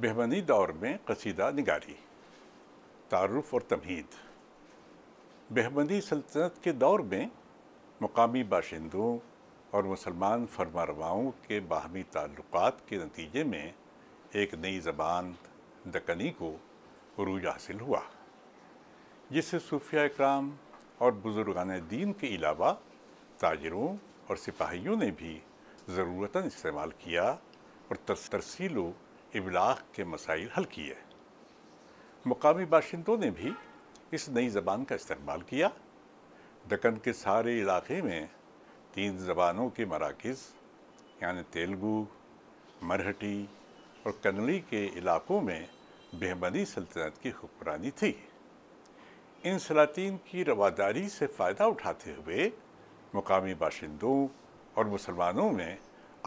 बेहमनी दौर में कसीदा निगारी तारफ़ और तमहीद बेहमनी सल्तनत के दौर में मकामी बाशिंदों और मुसलमान फरमारवाओं के बाहमी ताल्लुक के नतीजे में एक नई ज़बान दकनी को रूज हासिल हुआ जिससे सूफिया इक्राम और बुज़ुर्गान दीन के अलावा ताजरों और सिपाहियों ने भी ज़रूरता इस्तेमाल किया और तरसीलो इबलाग के मसाइल हल किए मकामी बाशिंदों ने भी इस नई ज़बान का इस्तेमाल किया दक्कन के सारे इलाके में तीन ज़बानों के मराकज़ यानि तेलुगू मरहटी और कन्नड़ी के इलाकों में बेहमनी सल्तनत की हुक्मरानी थी इन सलातीन की रवादारी से फ़ायदा उठाते हुए मकामी बाशिंदों और मुसलमानों में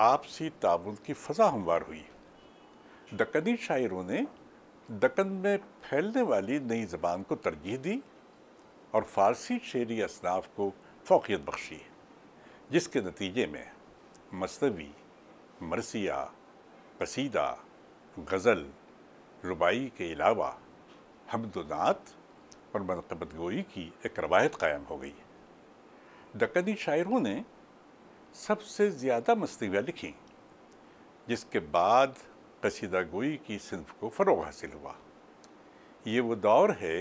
आपसी ताउन की फ़जा हमवार हुई दक्कनी शायरों ने दक्कन में फैलने वाली नई ज़बान को तरजीह दी और फ़ारसी शेरी असनाफ को फोकियत बख्शी जिसके नतीजे में मसनवी मरसिया कसीदा गज़ल रुबाई के अलावा हमदनात और मनकबत गोई की एक रवायत कायम हो गई दक्कनी शायरों ने सबसे ज़्यादा मस्तवियाँ लिखीं जिसके बाद कसीदा गोई की सिंफ़ को फ़रोग हासिल हुआ ये वो दौर है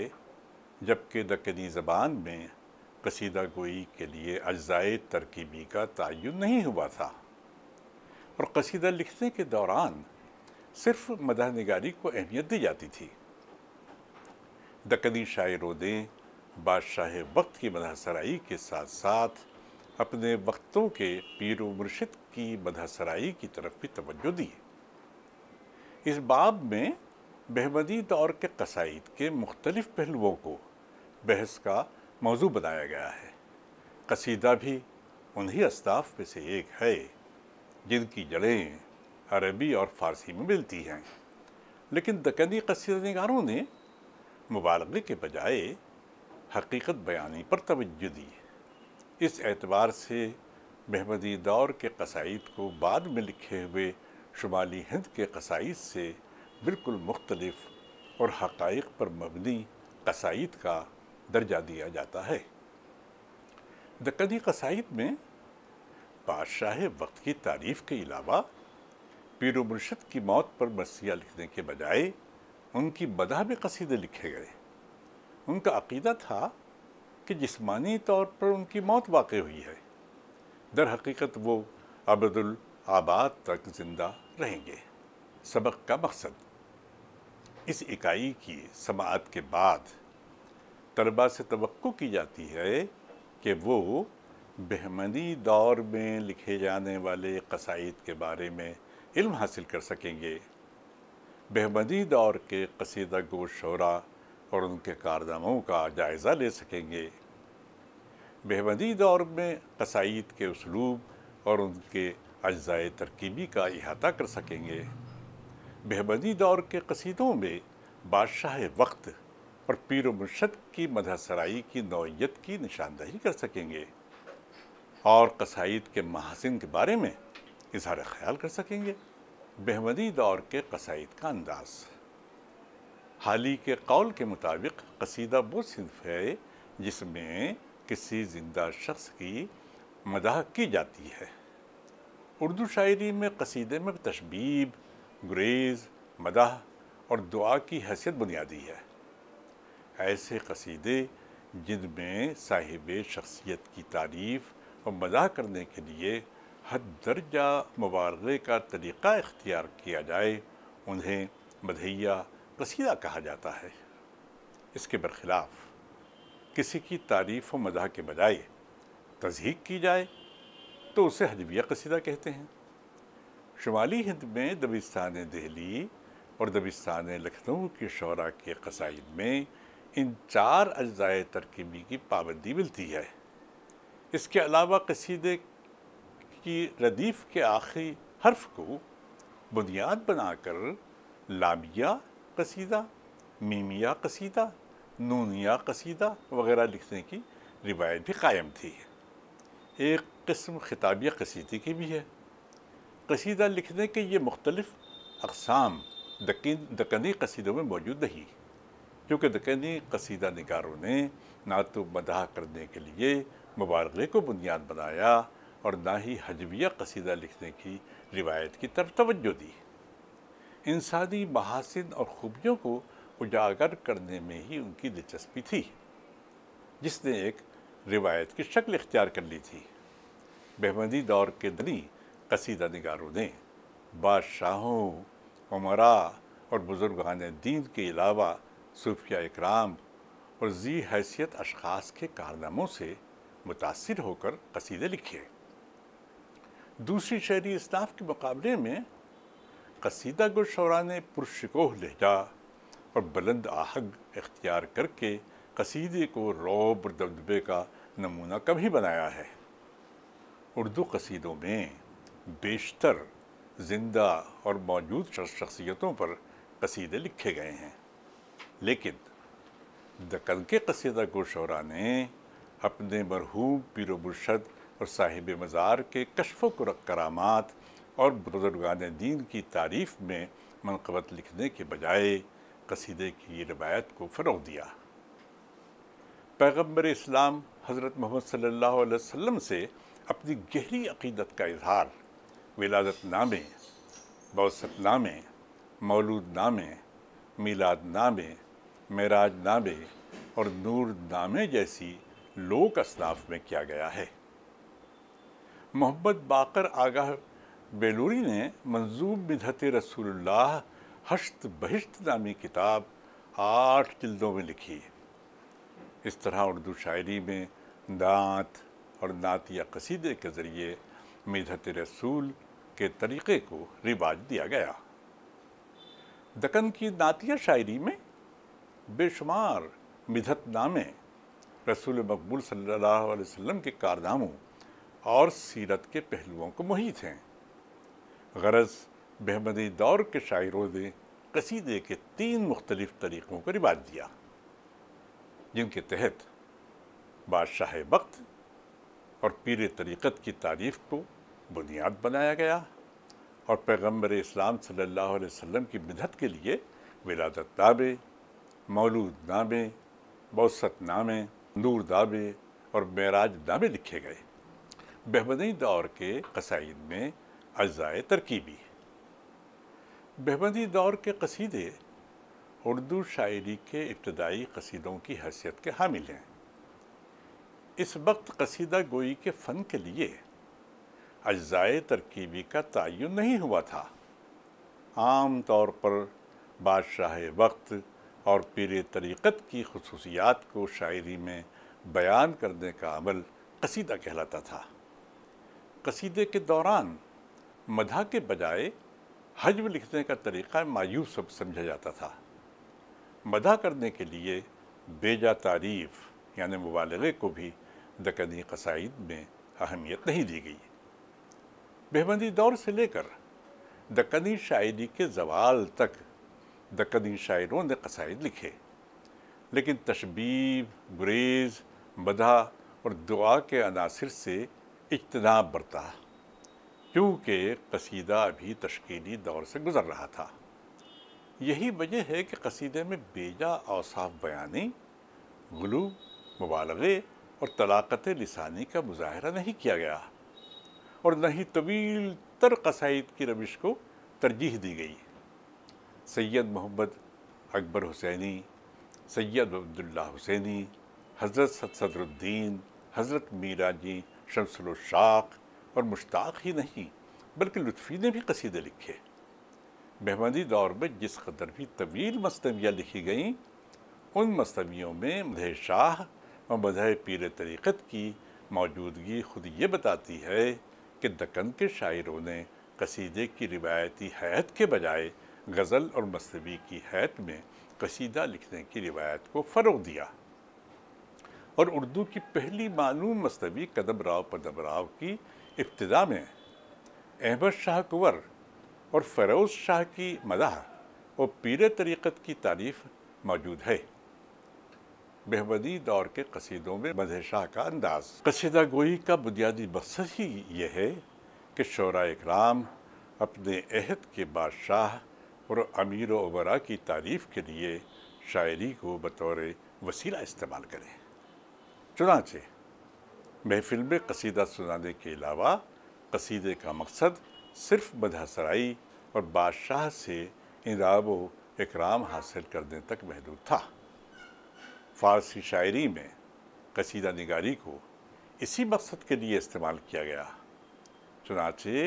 जबकि दक्कनी ज़बान में कसीदा गोई के लिए अज्ज़ाए तरकीबी का तयन नहीं हुआ था और कसीदा लिखने के दौरान सिर्फ मदह नगारी को अहमियत दी जाती थी दक्कनी शायरों ने बादशाह वक्त की मदह के साथ साथ अपने वक्तों के पीर मुर्शद की मदहसराई की तरफ भी तवज्जो दी इस बाब में बहमदी दौर के कसाइद के मुख्तलिफ पहलुओं को बहस का मौजू बनाया गया है कसीदा भी उन्हीं अस्ताफ में से एक है जिनकी जड़ें अरबी और फारसी में मिलती हैं लेकिन दक्कनी नगारों ने मुबालगे के बजाय हकीकत बयानी पर तवज्जो दी इस एतबार से बहमदी दौर के कसाइद को बाद में लिखे हुए शुमाली हिंद के कसाईद से बिल्कुल मुख्तलफ और हक़ पर मबनी कसाइद का दर्जा दिया जाता है दक्कनी कसाईद में बादशाह वक्त की तारीफ़ के अलावा पीर मुर्शद की मौत पर मसीहा लिखने के बजाय उनकी बदाह में कसीदे लिखे गए उनका अकीदा था कि जिस्मानी तौर पर उनकी मौत वाक़ हुई है दर हकीकत वो अबदुल आबाद तक ज़िंदा रहेंगे सबक का मकसद इस इकाई की समात के बाद तलबा से तो की जाती है कि वो बेहमदी दौर में लिखे जाने वाले कसाइद के बारे में इल्म हासिल कर सकेंगे बहमदी दौर के कसीदा गो शरा और उनके कारनामों का जायज़ा ले सकेंगे बहमदी दौर में कसाइद के उसलूब और उनके अज्ज़ाए तरकीबी का अहाता कर सकेंगे बेहबदी दौर के कसीदों में बादशाह वक्त और पीर मुर्शद की मदहसराई की नौीयत की निशानदही कर सकेंगे और कसाइद के महासिन के बारे में इजहार ख्याल कर सकेंगे बेहदी दौर के कसाइद का अंदाज हाल ही के कौल के मुताबिक कसीदा वो सिर्फ है जिसमें किसी जिंदा शख्स की मदाह की जाती है उर्दू शायरी में कसीदे में तशबीब गुरेज़ मदह और दुआ की हैसियत बुनियादी है ऐसे कसीदे जिनमें साहिब शख्सियत की तारीफ़ और मदाह करने के लिए हद दर्जा मुबारे का तरीक़ा इख्तियार किया जाए उन्हें मधैया कसीदा कहा जाता है इसके बरखिलाफ़ किसी की तारीफ़ व मदा के बजाय तजहीक की जाए तो उसे हजबिया कसीदा कहते हैं शुमाली हिंद में दबिस्तान दिल्ली और दबिस्तान लखनऊ के शरा के कसाइद में इन चार अज्जाए तरकीबी की पाबंदी मिलती है इसके अलावा कसीदे की रदीफ़ के आखिरी हर्फ को बुनियाद बनाकर लामिया कसीदा मीमिया कसीदा नूनिया कसीदा वगैरह लिखने की रिवायत भी कायम थी एक कस्म खिताबी कसीदे की भी है कसीदा लिखने के ये मुख्तलिफ़ अकसाम दक्कनी कसीदों में मौजूद नहीं क्योंकि दक्कनी कसीदा नगारों ने ना तो मदाह करने के लिए मुबारक़े को बुनियाद बनाया और ना ही हजविया कसीदा लिखने की रिवायत की तरफ तवज्जो दी इंसानी महासिन और खूबियों को उजागर करने में ही उनकी दिलचस्पी थी जिसने एक रिवायत की शक्ल इख्तियार कर ली थी बेहदी दौर के दनी कसीदा नगारों ने बादशाहों उमरा और बुज़ुर्गान दीन के अलावा सूफिया इकराम और जी हैसियत अशखास के कारनामों से मुतासर होकर कसीदे लिखे दूसरी शहरी इसनाफ के मुकाबले में कसीदा गुशरा ने पुरशकोह लहजा और बुलंद आहग इख्तियार करके कसीदे को रौब और दबदबे का नमूना कभी बनाया है उर्दू कसीदों में बेशतर जिंदा और मौजूद शख्सियतों पर कसीदे लिखे गए हैं लेकिन कल के कसीदा को शौरा ने अपने मरहूम पीर मुर्शद और साहिब मज़ार के कशफ करामात और बुजुर्गान दीन की तारीफ़ में मनकबत लिखने के बजाय कसीदे की रवायत को फ़रोग दिया पैगम्बर इस्लाम हज़रत मोहम्मद सल्लल्लाहु अलैहि वसल्लम से अपनी गहरी अकीदत का इजहार विलादत नामे बौसत नामे मौलूद नामे मीलाद नामे मराज नामे और नूर नामे जैसी लोक असनाफ में किया गया है मोहम्मद बाकर आगाह बेलूरी ने मंजूब मिधत रसूलुल्लाह हश्त बहिश्त नामी किताब आठ जिल्दों में लिखी इस तरह उर्दू शायरी में दांत और नात या कसीदे के ज़रिए मिधत रसूल के तरीक़े को रिवाज दिया गया दकन की नातिया शायरी में बेशुमार मिधत नामे रसूल मकबूल सल्लल्लाहु अलैहि वसल्लम के कारनामों और सीरत के पहलुओं को मुहित हैं गरज बहमदी दौर के शायरों ने कसीदे के तीन मुख्तलिफ तरीक़ों को रिवाज दिया जिनके तहत बादशाह वक्त और पीर तरीक़त की तारीफ़ को बुनियाद बनाया गया और पैगम्बर इस्लाम सल्लल्लाहु अलैहि वसल्लम की बिदत के लिए विलादत दावे मौलूद नामे बौसत नामे नूर दावे और मराज नामे लिखे गए बहबनी दौर के कसाइद में अज़ाए तरकीबी बहबनी दौर के कसीदे उर्दू शायरी के इब्तदाई कसीदों की हैसियत के हामिल हैं इस वक्त कसीदा गोई के फ़न के लिए अज्ज़ाए तरकीबी का तयन नहीं हुआ था आम तौर पर बादशाह वक्त और पीर तरीक़त की खसूसियात को शायरी में बयान करने का अमल कसीदा कहलाता था कसीदे के दौरान मधा के बजाय हजम लिखने का तरीक़ा मायूस समझा जाता था मदा करने के लिए बेजा तारीफ़ यानि मुबालगे को भी दकनी कसाइद में अहमियत नहीं दी गई बेहबंदी दौर से लेकर दकनी शायरी के जवाल तक दक्कनी शायरों ने कसाइद लिखे लेकिन तशबीब गुरेज मदा और दुआ के अनासर से इजतनाब बरता क्योंकि कसीदा भी तश्कीली दौर से गुज़र रहा था यही वजह है कि कसीदे में बेजा औसाफ बयानी गलू मुबालगे और तलाक़त लसानी का मुजाहरा नहीं किया गया और न ही तवील तर कसाइद की रविश को तरजीह दी गई सैयद मोहम्मद अकबर हुसैनी सैयद अब्दुल्ला हुसैनी हज़रत सदरुद्दीन हज़रत मीरा जी शमसलशाख और मुश्ताक ही नहीं बल्कि लुफी ने भी कसीदे लिखे मेहमानी दौर में जिस कदर भी तवील मस्तवियाँ लिखी गईं उन मस्तवियों में मधे शाह और बजह पीर तरीक़त की मौजूदगी खुद ये बताती है कि दक्कन के शायरों ने कसीदे की रिवायती हैत के बजाय गज़ल और मसनवी की हैत में कसीदा लिखने की रिवायत को फ़रोग दिया और उर्दू की पहली मालूम मसनवी कदम राव पदम राव की इब्तदा में अहमद शाह कुंवर और फरोज़ शाह की मदाह और पीर तरीक़त की तारीफ़ मौजूद है बेहबदी दौर के कसीदों में मजह शाह का अंदाज कसीदा गोई का बुनियादी मकसद ही यह है कि शरा इकराम अपने अहद के बादशाह और अमीर वबरा की तारीफ़ के लिए शायरी को बतौर वसीला इस्तेमाल करें चुनाचे महफिल में कसीदा सुनाने के अलावा कसीदे का मकसद सिर्फ मदहसराई और बादशाह से इनाम व इकराम हासिल करने तक महदूद था फ़ारसी शायरी में कसीदा निगारी को इसी मकसद के लिए इस्तेमाल किया गया चुनाचे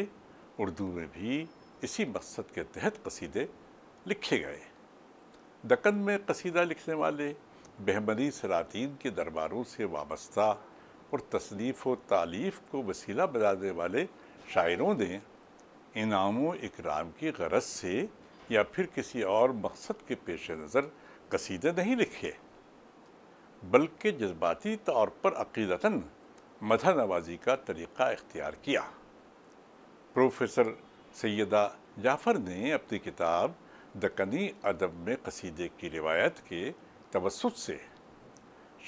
उर्दू में भी इसी मकसद के तहत कसीदे लिखे गए दक्कन में कसीदा लिखने वाले बहमदी सलातीन के दरबारों से वाबस्ता और तसनीफ़ व तालीफ़ को वसीला बनाने वाले शायरों ने इनाम इकराम की गरज से या फिर किसी और मकसद के पेश नज़र कसीदे नहीं लिखे बल्कि जज्बाती तौर पर अकीदता मथा नवाजी का तरीक़ा इख्तियार किया प्रोफेसर सैदा जाफ़र ने अपनी किताब दकनी अदब में कसीदे की रिवायत के तवसत से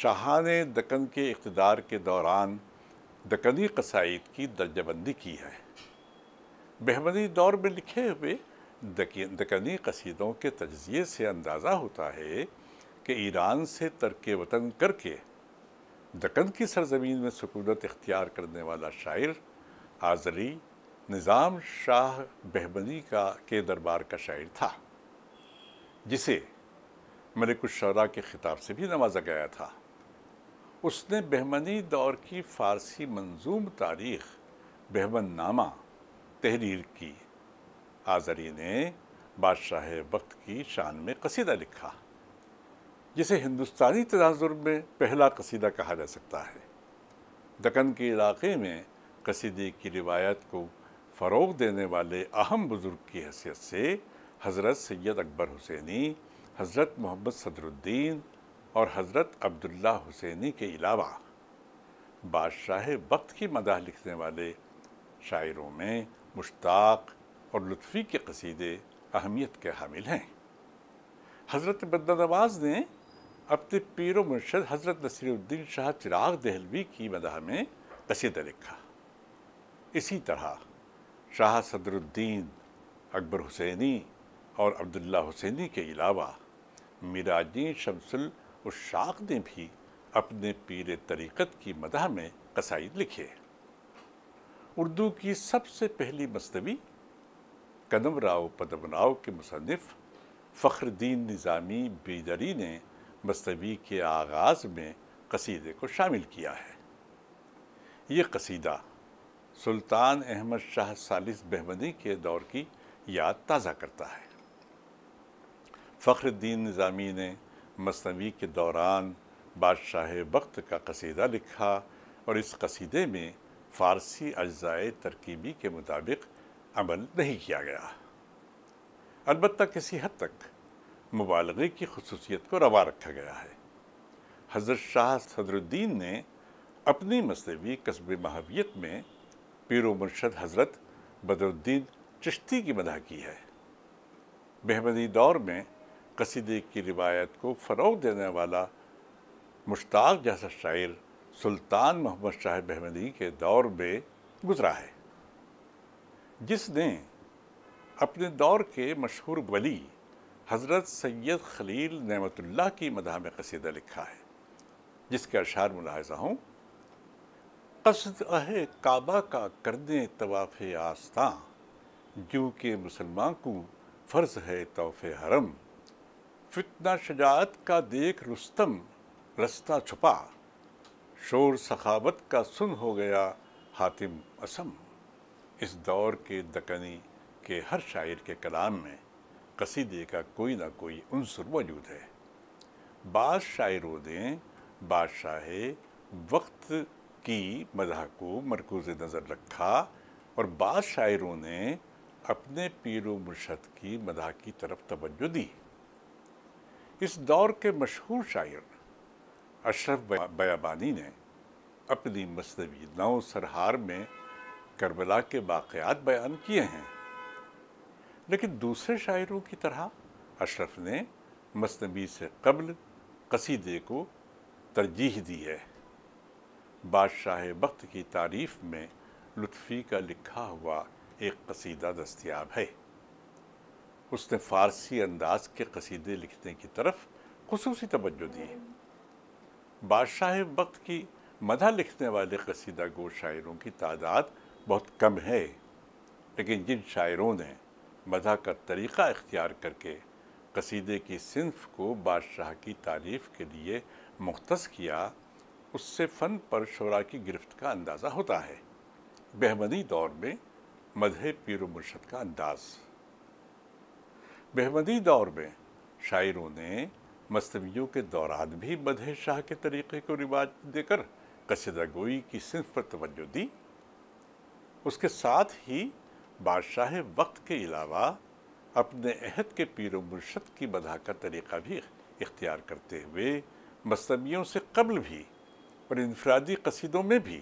शाहान दकन के इकतदार के दौरान दकनी कसाइद की दर्जाबंदी की है बहमनी दौर में लिखे हुए दकनी कसीदों के तजिए से अंदाज़ा होता है कि ईरान से तर्क वतन करके दक्कन की सरजमीन में सकूनत इख्तियार करने वाला शायर आज़ली निज़ाम शाह बहबनी का के दरबार का शायर था जिसे मलिक शरा के ख़िताब से भी नवाजा गया था उसने बहमनी दौर की फ़ारसी मंजूम तारीख बहमन नामा तहरीर की आज़री ने बादशाह वक्त की शान में कसीदा लिखा जिसे हिंदुस्तानी तनाजुर में पहला कसीदा कहा जा सकता है दकन के इलाके में कसीदे की रिवायत को फ़रोग देने वाले अहम बुज़ुर्ग की हैसियत से हज़रत सैयद अकबर हुसैनी हज़रत मोहम्मद सदरुद्दीन और हज़रत अब्दुल्ला हुसैनी के अलावा बादशाह वक्त की मदाह लिखने वाले शायरों में मुश्ताक और लुत्फ़ी के कसीदे अहमियत के हामिल हैं हज़रत बदनवाज ने अपने पीर मुर्शद हज़रत नसरुद्दीन शाह चिराग दहलवी की मदा में कसीदा लिखा इसी तरह शाह सदरुद्दीन अकबर हुसैनी और अब्दुल्ला हुसैनी के अलावा मिराजी शमसुल उशाक ने भी अपने पीर तरीक़त की मदह में कसाइद लिखे उर्दू की सबसे पहली मस्तवी कदम राव पदम राव के मुसनफ़ फ़खरद्दीन निज़ामी बीदरी ने मस्तवी के आगाज़ में कसीदे को शामिल किया है ये कसीदा सुल्तान अहमद शाह सालिस बहमदी के दौर की याद ताज़ा करता है फ़ख्रुद्दीन निज़ामी ने मसनवी के दौरान बादशाह वक्त का कसीदा लिखा और इस कसीदे में फ़ारसी अज्ज़ाए तरकीबी के मुताबिक अमल नहीं किया गया अलबत् किसी हद तक मुबालगे की खसूसियत को रवा रखा गया है हज़रत शाह सदरुद्दीन ने अपनी मसनवी कस्बे महावियत में पीर मुर्शद हज़रत बदरुद्दीन चिश्ती की मदा की है बहमदी दौर में कसीदे की रिवायत को फ़रोग देने वाला मुश्ताक जैसा शायर सुल्तान मोहम्मद शाह बहमदी के दौर में गुजरा है जिसने अपने दौर के मशहूर वली हज़रत सैयद खलील नमतुल्ला की मदाह में कसीदा लिखा है जिसके अशार मुलाजा हूँ कसद अह काबा का कर दें तवाफ़ आस्था जो कि मुसलमान को फ़र्ज है तोहफ़ हरम फितना शजात का देख रुस्तम रस्ता छुपा शोर सखावत का सुन हो गया हातिम असम इस दौर के दकनी के हर शायर के कलाम में कसीदे का कोई ना कोई अनसर मौजूद है बाद शायरों ने बादशाह वक्त की मदा को मरकूज नज़र रखा और बाद शायरों ने अपने पीर मुर्शद की मदा की तरफ तवज्जो दी इस दौर के मशहूर शायर अशरफ बयाबानी ने अपनी मसनवी नौ सरहार में करबला के वाक़ात बयान किए हैं लेकिन दूसरे शायरों की तरह अशरफ ने मसनबी से कबल कसीदे को तरजीह दी है बादशाह वक्त की तारीफ में लुत्फ़ी का लिखा हुआ एक कसीदा दस्तियाब है उसने फ़ारसी अंदाज के कसीदे लिखने की तरफ खसूस तवज्जो दी बादशाह वक्त की मदा लिखने वाले कसीदा गो शायरों की तादाद बहुत कम है लेकिन जिन शायरों ने मज़ा का तरीक़ा इख्तियार करके कसीदे की सिंफ को बादशाह की तारीफ़ के लिए मुख्त किया उससे फ़न पर शुरा की गिरफ्त का अंदाज़ा होता है बहमदी दौर में मदह पिर मुर्शद का अंदाज़ बहमदी दौर में शायरों ने मस्तवियों के दौरान भी मधे शाह के तरीक़े को रिवाज देकर कसीदा गोई की सिंफ पर तोज्जो दी उसके साथ ही बादशाह वक्त के अलावा अपने अहद के पीर मुर्शद की बधा का तरीक़ा भी इख्तियार करते हुए मसलमियों से कबल भी और इनफरादी कसीदों में भी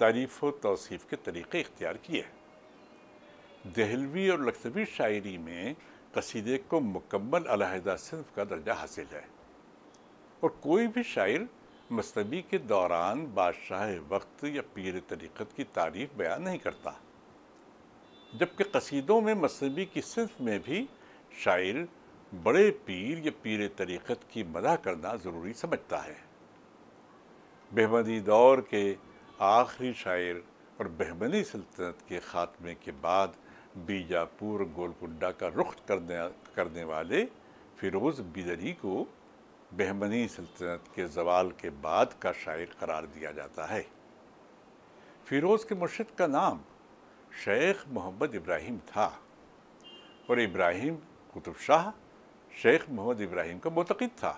तारीफ़ व तोसीफ़ के तरीक़े इख्तियार किए हैं दहलवी और लखनवी शायरी में कसीदे को मुकम्मल अलहदा सिंफ का दर्जा हासिल है और कोई भी शायर मसलबी के दौरान बादशाह वक्त या पीर तरीक़त की तारीफ़ बयान नहीं करता जबकि कसीदों में मसनबी की सिर्फ में भी शायर बड़े पीर या पीर तरीक़त की मदा करना ज़रूरी समझता है बहमदी दौर के आखिरी शायर और बहमनी सल्तनत के ख़ात्मे के बाद बीजापुर गोलकुंडा का रुख करने करने वाले फिरोज़ बिदरी को बहमनी सल्तनत के जवाल के बाद का शायर करार दिया जाता है फिरोज़ के मुर्शद का नाम शेख मोहम्मद इब्राहिम था और इब्राहिम कुतुब शाह शेख मोहम्मद इब्राहिम का मतकद था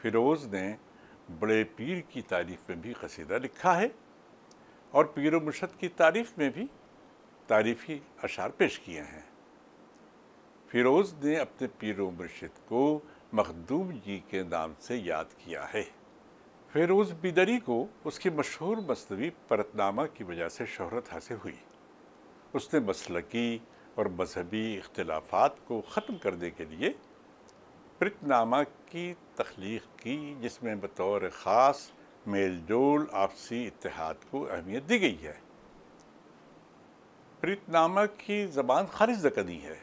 फिरोज़ ने बड़े पीर की तारीफ़ में भी कसीदा लिखा है और पीर मुर्शद की तारीफ़ में भी तारीफ़ी अशार पेश किए हैं फिरोज़ ने अपने पीर मुर्शद को मखदूम जी के नाम से याद किया है फेरोज़ बिदरी को उसकी मशहूर मसनवी परतनामा की वजह से शहरत हासिल हुई उसने मसलकी और मजहबी इख्तलाफात को ख़त्म करने के लिए प्रतनामा की तख्लीक की जिसमें बतौर ख़ास मेल जोल आपसी इतिहाद को अहमियत दी गई है प्रतनामा की ज़बान खारिज दकनी है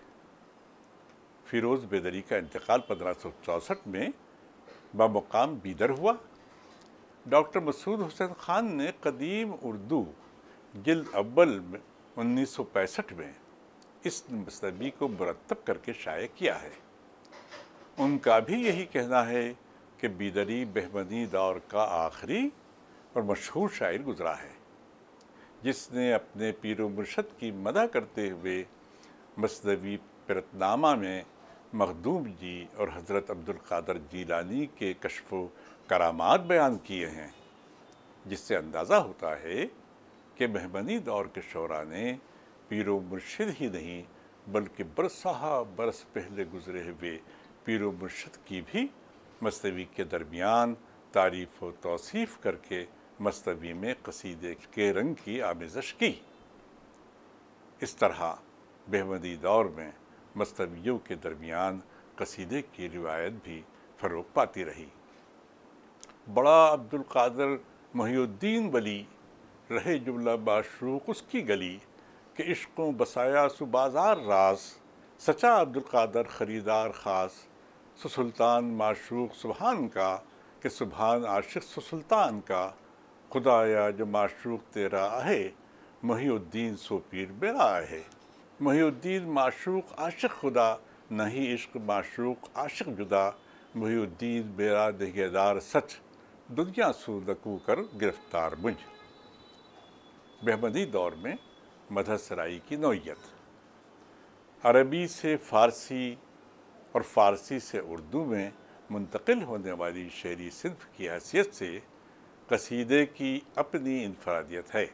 फिरोज़ बेदरी का इंतकाल पंद्रह सौ चौंसठ में बामकाम बीदर हुआ डॉक्टर मसूद हुसैन ख़ान ने कदीम उर्दू जल्द अव्वल में उन्नीस में इस मसनबी को मरतब करके शाये किया है उनका भी यही कहना है कि बीदरी बहमदी दौर का आखिरी और मशहूर शायर गुजरा है जिसने अपने पीर मुर्शद की मदा करते हुए मसनवी परतनामा में मखदूम जी और हज़रत अब्दुल कादर जीलानी के कशफ़ करामात बयान किए हैं जिससे अंदाज़ा होता है कि मेहमनी दौर के शौरा ने पीरो मुर्शद ही नहीं बल्कि बरसा बरस पहले गुजरे हुए पीरो मुर्शद की भी मस्तवी के दरमियान तारीफ़ व तोसीफ़ करके मस्तवी में कसीदे के रंग की आमेजश की इस तरह बेहमदी दौर में मस्तवियों के दरमियान कसीदे की रिवायत भी फ़रोग पाती रही बड़ा अब्दुल कादर महीद्दीन वली रहे जुमला बाशरूक उसकी गली के इश्कों बसाया सु बाजार रास सचा अब्दुल कादर ख़रीदार ख़ास सु सुल्तान सुबहान का के सुबहान आशिक सु सुल्तान का खुदाया जो माशरूक तेरा है महीद्दीन सो पीर बेरा है महीद्दीन माशरूक आशिक खुदा नहीं इश्क माशरूक आशिक जुदा महीद्दीन बेरा दहेदार सच दुनिया सूदकू कर गिरफ्तार बुंज बहमदी दौर में मदरसराई की नौयत अरबी से फ़ारसी और फ़ारसी से उर्दू में मुंतकिल होने वाली शेरी सिर्फ की हैसियत से कसीदे की अपनी इनफरादियत है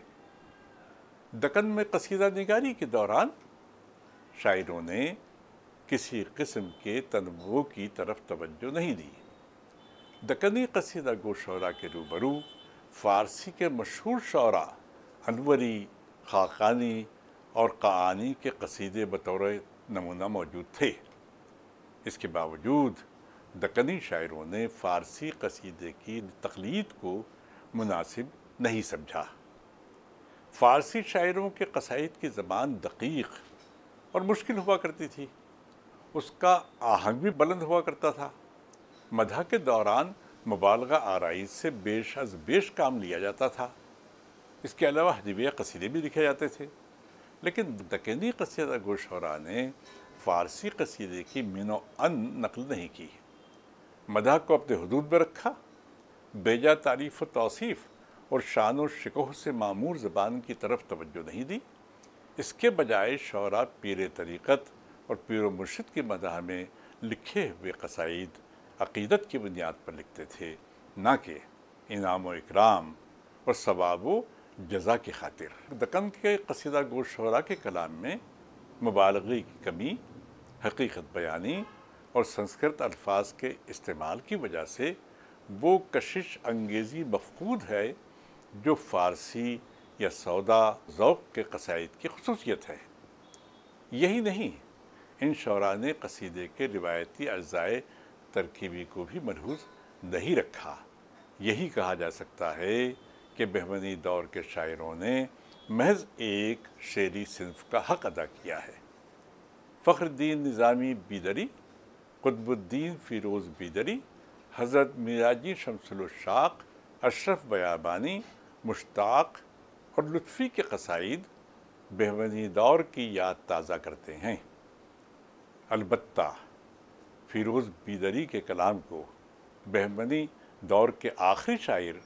दकन में कसीदा निगारी के दौरान शायरों ने किसी किस्म के तनवों की तरफ तवज्जो नहीं दी दकनी कसीदा गो शरा के रूबरू फ़ारसी के मशहूर शरा अनवरी खाकानी और कहानी के कसीदे बतौर नमूना मौजूद थे इसके बावजूद दकनी शायरों ने फ़ारसी कसीदे की तकलीद को मुनासिब नहीं समझा फ़ारसी शायरों के कसाइद की ज़बान दकीक और मुश्किल हुआ करती थी उसका आहंग भी बुलंद हुआ करता था मधा के दौरान मुबालगा आरई से बेश अज बेश काम लिया जाता था इसके अलावा हजबिया कसीदे भी लिखे जाते थे लेकिन दकेनी कसीदा गोशरा ने फ़ारसी कसीदे की मिनो अन नकल नहीं की मदा को अपने हदूद में रखा बेजा तारीफ़ तोसीफ़ और शान व शिकोह से मामूर ज़बान की तरफ तवज्जो नहीं दी इसके बजाय शरा पीर तरीक़त और पीर मुर्शिद की मदा में लिखे हुए कसाइद अकीदत की बुनियाद पर लिखते थे ना कि इनाम व इकराम और सवाब व जजा की खातिर दकन के कसीदा गो शरा के कलाम में मुबालगी की कमी हकीकत बयानी और संस्कृत अल्फाज के इस्तेमाल की वजह से वो कशिश अंगेज़ी मफकूद है जो फ़ारसी या सौदा ओक़ के कसाइद की खसूसियत है यही नहीं इन शरा ने कसीदे के रिवायती अज़ाए तरकीबी को भी मरहूज नहीं रखा यही कहा जा सकता है कि बहमनी दौर के शायरों ने महज एक शेरी सिंफ का हक अदा किया है फ़खरुद्दीन निज़ामी बीदरी कुतबुद्दीन फ़िरोज़ बीदरी हज़रत मिराजी शमसलशाक अशरफ बयाबानी मुश्ताक और लुत्फ़ी के कसाइद बहमनी दौर की याद ताज़ा करते हैं अलबत्ता फिरोज़ बीदरी के कलाम को बहमनी दौर के आखिरी शायर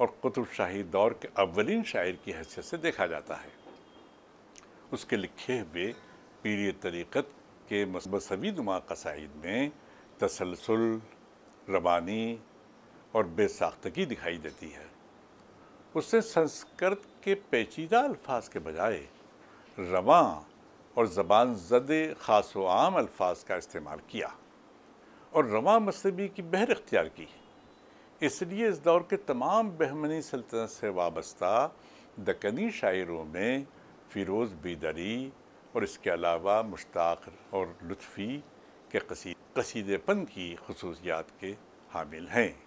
और कुतुब शाही दौर के अवलिन शायर की हैसियत से देखा जाता है उसके लिखे हुए पीरिय तरीक़त के मसबी नुमा कसाइद में तसलसल रबानी और बेसाख्तगी दिखाई देती है उससे संस्कृत के पेचीदा अल्फाज के बजाय रवा और ज़बान जद खास व आम अल्फाज का इस्तेमाल किया और रवा मसबी की बहर अख्तियार की इसलिए इस दौर के तमाम बहमनी सल्तनत से वाबस्ता दकनी शायरों में फ़िरोज़ बीदरी और इसके अलावा मुश्ताक और लुत्फ़ी के कसीदेपन की खसूसियात के हामिल हैं